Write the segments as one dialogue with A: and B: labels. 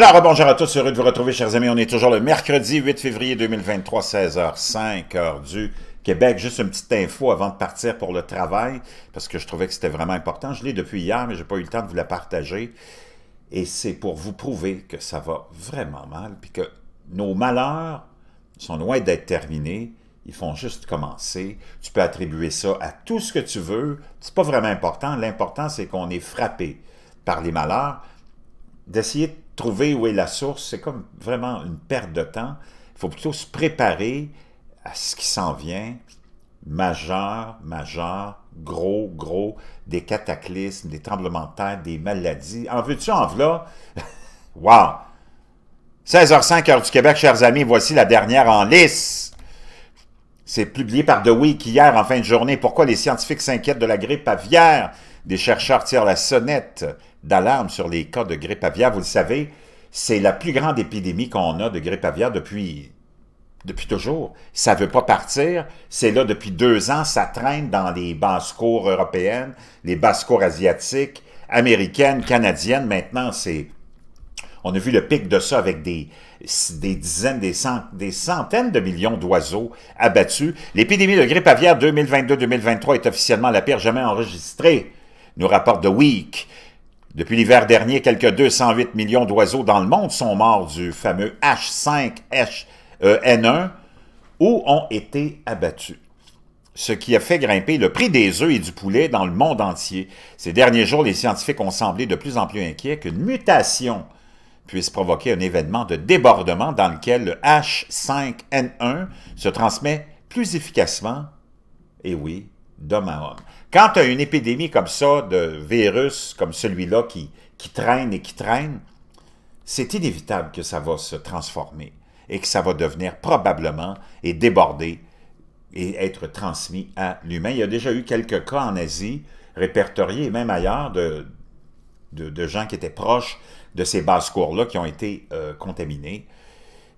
A: Alors, bonjour à tous, heureux de vous retrouver, chers amis. On est toujours le mercredi 8 février 2023, 16h05, heure du Québec. Juste une petite info avant de partir pour le travail, parce que je trouvais que c'était vraiment important. Je l'ai depuis hier, mais je n'ai pas eu le temps de vous la partager. Et c'est pour vous prouver que ça va vraiment mal, puis que nos malheurs sont loin d'être terminés. Ils font juste commencer. Tu peux attribuer ça à tout ce que tu veux. C'est pas vraiment important. L'important, c'est qu'on est frappé par les malheurs. D'essayer de trouver où est la source, c'est comme vraiment une perte de temps. Il faut plutôt se préparer à ce qui s'en vient, majeur, majeur, gros, gros, des cataclysmes, des tremblements de terre, des maladies. En veux-tu, en veux-là? wow! 16h05, heure du Québec, chers amis, voici la dernière en lice. C'est publié par The Week hier en fin de journée. Pourquoi les scientifiques s'inquiètent de la grippe aviaire? Des chercheurs tirent la sonnette d'alarme sur les cas de grippe aviaire. Vous le savez, c'est la plus grande épidémie qu'on a de grippe aviaire depuis, depuis toujours. Ça ne veut pas partir. C'est là depuis deux ans, ça traîne dans les basses cours européennes, les basses cours asiatiques, américaines, canadiennes. Maintenant, c'est... On a vu le pic de ça avec des, des dizaines, des, cent, des centaines de millions d'oiseaux abattus. L'épidémie de grippe aviaire 2022-2023 est officiellement la pire jamais enregistrée, nous rapporte The Week. Depuis l'hiver dernier, quelques 208 millions d'oiseaux dans le monde sont morts du fameux H5N1 e ou ont été abattus. Ce qui a fait grimper le prix des œufs et du poulet dans le monde entier. Ces derniers jours, les scientifiques ont semblé de plus en plus inquiets qu'une mutation puisse provoquer un événement de débordement dans lequel le H5N1 se transmet plus efficacement, et oui, d'homme à homme. Quand tu as une épidémie comme ça, de virus comme celui-là qui, traîne et qui traîne, c'est inévitable que ça va se transformer et que ça va devenir probablement et déborder et être transmis à l'humain. Il y a déjà eu quelques cas en Asie répertoriés et même ailleurs de, gens qui étaient proches de ces basses cours-là qui ont été euh, contaminés.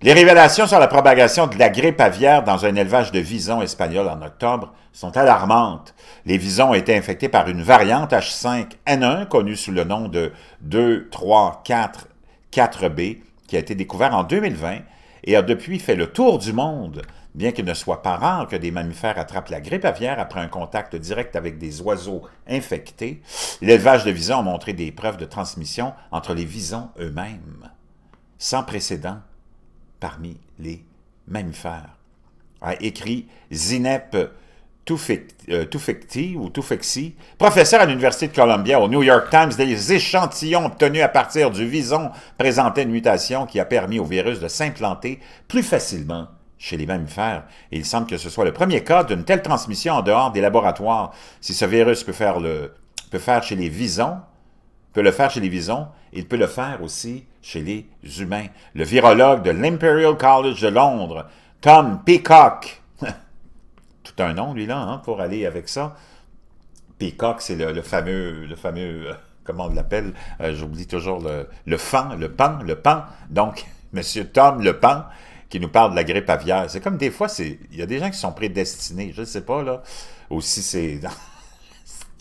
A: Les révélations sur la propagation de la grippe aviaire dans un élevage de visons espagnols en octobre sont alarmantes. Les visons ont été infectés par une variante H5N1 connue sous le nom de 2344 b qui a été découverte en 2020 et a depuis fait le tour du monde, bien qu'il ne soit pas rare que des mammifères attrapent la grippe aviaire après un contact direct avec des oiseaux infectés. L'élevage de visons a montré des preuves de transmission entre les visons eux-mêmes. Sans précédent parmi les mammifères. A écrit Zinep Tufekti euh, ou Toufexi, professeur à l'Université de Columbia au New York Times, des échantillons obtenus à partir du vison présentaient une mutation qui a permis au virus de s'implanter plus facilement chez les mammifères. il semble que ce soit le premier cas d'une telle transmission en dehors des laboratoires. Si ce virus peut faire, le, peut faire chez les visons, peut le faire chez les visons, il peut le faire aussi chez les humains. Le virologue de l'Imperial College de Londres, Tom Peacock, tout un nom lui-là hein, pour aller avec ça, Peacock, c'est le, fameux, le fameux, euh, comment on l'appelle, euh, j'oublie toujours le, le fan, le pan, le pan, donc Monsieur Tom le pan, qui nous parle de la grippe aviaire. C'est comme des fois, il y a des gens qui sont prédestinés, je ne sais pas, là, Aussi c'est...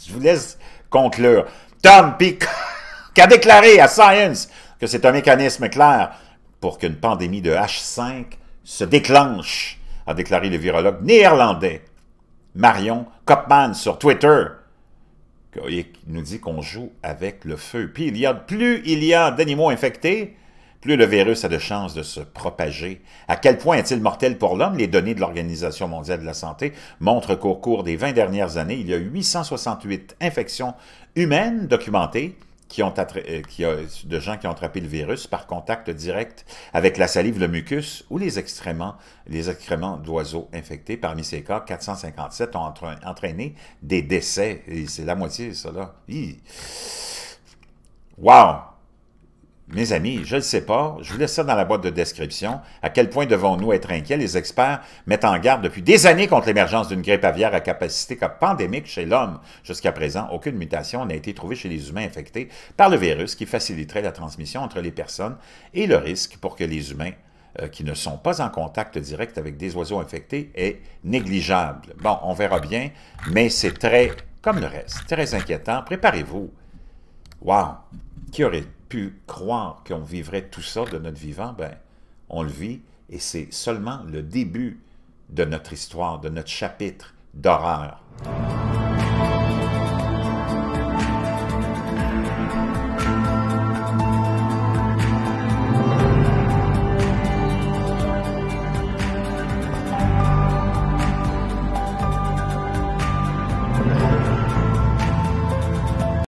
A: je vous laisse conclure. Tom Peacock! qui a déclaré à Science que c'est un mécanisme clair pour qu'une pandémie de H5 se déclenche, a déclaré le virologue néerlandais Marion Kopman sur Twitter. qui nous dit qu'on joue avec le feu. Puis il y a, plus il y a d'animaux infectés, plus le virus a de chances de se propager. À quel point est-il mortel pour l'homme? Les données de l'Organisation mondiale de la santé montrent qu'au cours des 20 dernières années, il y a eu 868 infections humaines documentées, qui ont euh, qui de gens qui ont attrapé le virus par contact direct avec la salive, le mucus ou les excréments, les excréments d'oiseaux infectés. Parmi ces cas, 457 ont entraîné des décès. Et c'est la moitié, ça, là. Wow! Mes amis, je ne sais pas, je vous laisse ça dans la boîte de description. À quel point devons-nous être inquiets? Les experts mettent en garde depuis des années contre l'émergence d'une grippe aviaire à capacité pandémique chez l'homme. Jusqu'à présent, aucune mutation n'a été trouvée chez les humains infectés par le virus qui faciliterait la transmission entre les personnes et le risque pour que les humains euh, qui ne sont pas en contact direct avec des oiseaux infectés est négligeable. Bon, on verra bien, mais c'est très, comme le reste, très inquiétant. Préparez-vous. Wow! qui aurait pu croire qu'on vivrait tout ça de notre vivant? Ben, on le vit et c'est seulement le début de notre histoire, de notre chapitre d'horreur.